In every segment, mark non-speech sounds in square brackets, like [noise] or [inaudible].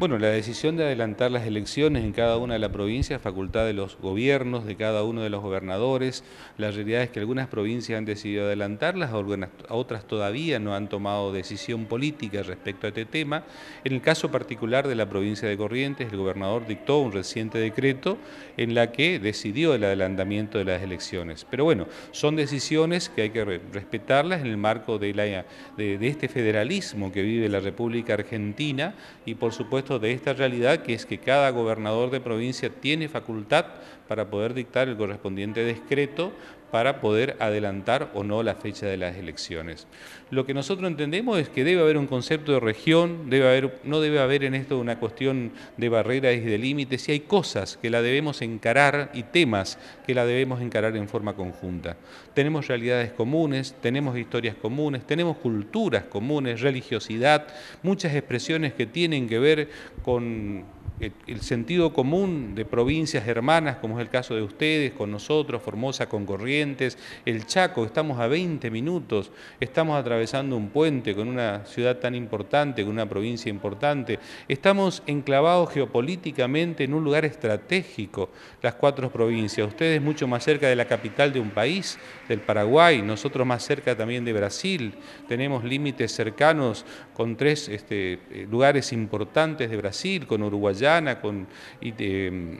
Bueno, la decisión de adelantar las elecciones en cada una de las provincias, facultad de los gobiernos, de cada uno de los gobernadores. La realidad es que algunas provincias han decidido adelantarlas, otras todavía no han tomado decisión política respecto a este tema. En el caso particular de la provincia de Corrientes, el gobernador dictó un reciente decreto en la que decidió el adelantamiento de las elecciones. Pero bueno, son decisiones que hay que respetarlas en el marco de, de este federalismo que vive la República Argentina y por supuesto de esta realidad, que es que cada gobernador de provincia tiene facultad para poder dictar el correspondiente decreto para poder adelantar o no la fecha de las elecciones. Lo que nosotros entendemos es que debe haber un concepto de región, no debe haber en esto una cuestión de barreras y de límites, y hay cosas que la debemos encarar y temas que la debemos encarar en forma conjunta. Tenemos realidades comunes, tenemos historias comunes, tenemos culturas comunes, religiosidad, muchas expresiones que tienen que ver con el, sentido común de provincias hermanas, como es el caso de ustedes, con nosotros, Formosa con Corrientes, el Chaco, estamos a 20 minutos, estamos atravesando un puente con una ciudad tan importante, con una provincia importante, estamos enclavados geopolíticamente en un lugar estratégico, las cuatro provincias, ustedes mucho más cerca de la capital de un país, del Paraguay, nosotros más cerca también de Brasil, tenemos límites cercanos con tres este, eh, lugares importantes de Brasil, con Uruguay, con, em,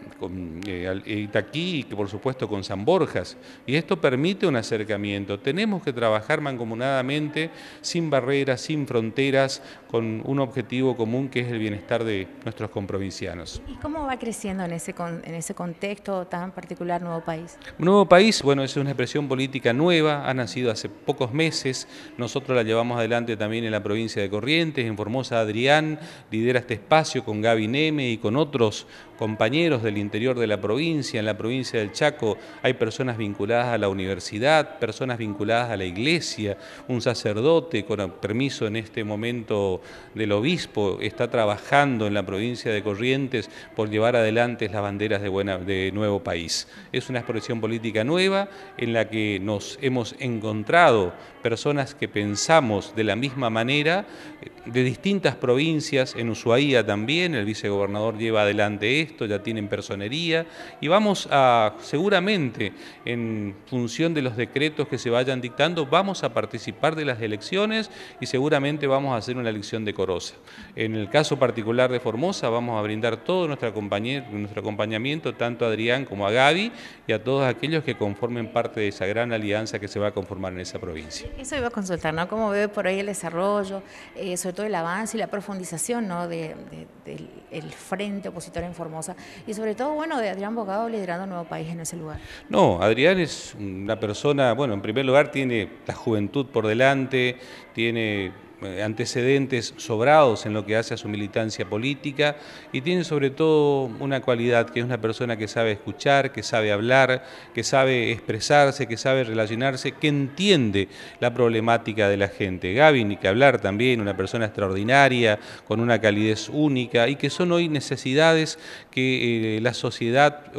eh, eh, Itaquí y por supuesto con San Borjas. Y esto permite un acercamiento. Tenemos que trabajar mancomunadamente, sin barreras, sin fronteras, con un objetivo común que es el bienestar de nuestros comprovincianos. ¿Y cómo va creciendo en ese, en ese contexto tan particular Nuevo País? Nuevo País, bueno, es una expresión política nueva, ha nacido hace pocos meses, nosotros la llevamos adelante también en la provincia de Corrientes, en Formosa Adrián lidera este espacio con Gaby Neme y con otros compañeros del interior de la provincia, en la provincia del Chaco hay personas vinculadas a la universidad, personas vinculadas a la iglesia, un sacerdote con permiso en este momento del obispo está trabajando en la provincia de Corrientes por llevar adelante las banderas de, buena, de Nuevo País. Es una expresión política nueva en la que nos hemos encontrado personas que pensamos de la misma manera, eh, de distintas provincias, en Ushuaía también, el vicegobernador lleva adelante esto, ya tienen personería y vamos a, seguramente, en función de los decretos que se vayan dictando, vamos a participar de las elecciones y seguramente vamos a hacer una elección decorosa. En el caso particular de Formosa vamos a brindar todo nuestro acompañamiento, tanto a Adrián como a Gaby y a todos aquellos que conformen parte de esa gran alianza que se va a conformar en esa provincia. Eso iba a consultar, ¿no? ¿Cómo ve por ahí el desarrollo, eh, sobre todo el avance y la profundización ¿no? frente opositor en Formosa y sobre todo, bueno, de Adrián Bogado liderando un nuevo país en ese lugar. No, Adrián es una persona, bueno, en primer lugar tiene la juventud por delante, tiene eh, antecedentes sobrados en lo que hace a su militancia política y tiene sobre todo una cualidad que es una persona que sabe escuchar, que sabe hablar, que sabe expresarse, que sabe relacionarse, que entiende la problemática de la gente. Gaby, ni que hablar también, una persona extraordinaria, con una calidez única y que son hoy necesidades que eh, la sociedad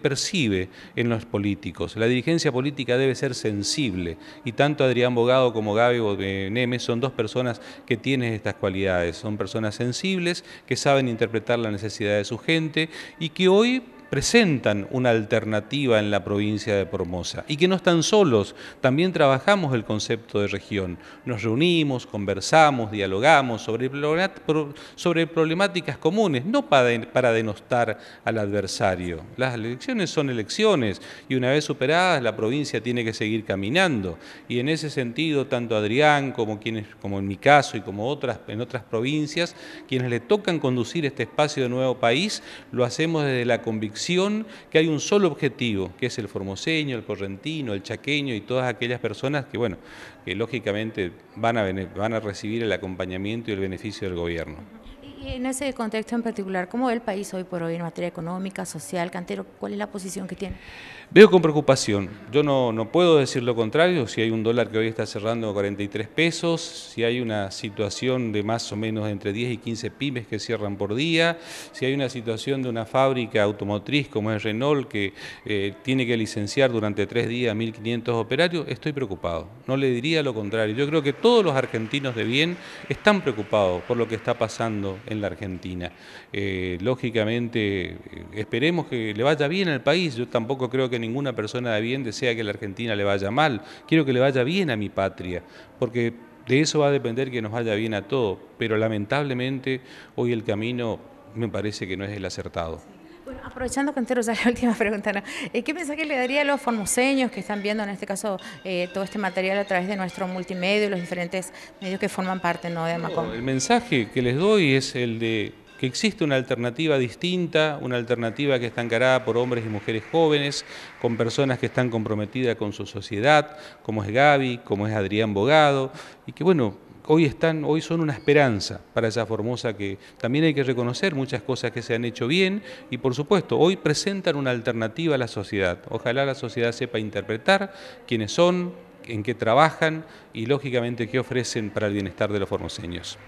percibe en los políticos. La dirigencia política debe ser sensible y tanto Adrián Bogado como Gaby Nemes son dos personas que tienen estas cualidades, son personas sensibles que saben interpretar la necesidad de su gente y que hoy presentan una alternativa en la provincia de Formosa y que no están solos, también trabajamos el concepto de región, nos reunimos, conversamos, dialogamos sobre, sobre problemáticas comunes, no para denostar al adversario. Las elecciones son elecciones y una vez superadas la provincia tiene que seguir caminando y en ese sentido tanto Adrián como quienes, como en mi caso y como otras, en otras provincias, quienes le tocan conducir este espacio de nuevo país, lo hacemos desde la convicción que hay un solo objetivo, que es el formoseño, el correntino, el chaqueño y todas aquellas personas que, bueno, que lógicamente van a, van a recibir el acompañamiento y el beneficio del gobierno. Y en ese contexto en particular, ¿cómo ve el país hoy por hoy en materia económica, social, cantero? ¿Cuál es la posición que tiene? Veo con preocupación. Yo no, no puedo decir lo contrario. Si hay un dólar que hoy está cerrando a 43 pesos, si hay una situación de más o menos entre 10 y 15 pymes que cierran por día, si hay una situación de una fábrica automotriz como es Renault que eh, tiene que licenciar durante tres días 1.500 operarios, estoy preocupado. No le diría lo contrario. Yo creo que todos los argentinos de bien están preocupados por lo que está pasando en la Argentina. Eh, lógicamente, eh, esperemos que le vaya bien al país. Yo tampoco creo que ninguna persona de bien desea que la Argentina le vaya mal. Quiero que le vaya bien a mi patria, porque de eso va a depender que nos vaya bien a todos. Pero lamentablemente hoy el camino me parece que no es el acertado aprovechando que entero ya [laughs] la última pregunta, ¿qué eh, ¿qué mensaje le daría a los formoseños que están viendo en este caso eh, todo este material a través de nuestro multimedio y los diferentes medios que forman parte de Amacom? el mensaje que les doy es el de que existe una alternativa distinta, una alternativa que está encarada por hombres y mujeres jóvenes, con personas que están comprometidas con su sociedad, como es Gaby, como es Adrián Bogado, y que bueno, hoy están, hoy son una esperanza para esa Formosa que también hay que reconocer muchas cosas que se han hecho bien y por supuesto hoy presentan una alternativa a la sociedad. Ojalá la sociedad sepa interpretar quiénes son, en qué trabajan y lógicamente qué ofrecen para el bienestar de los formoseños.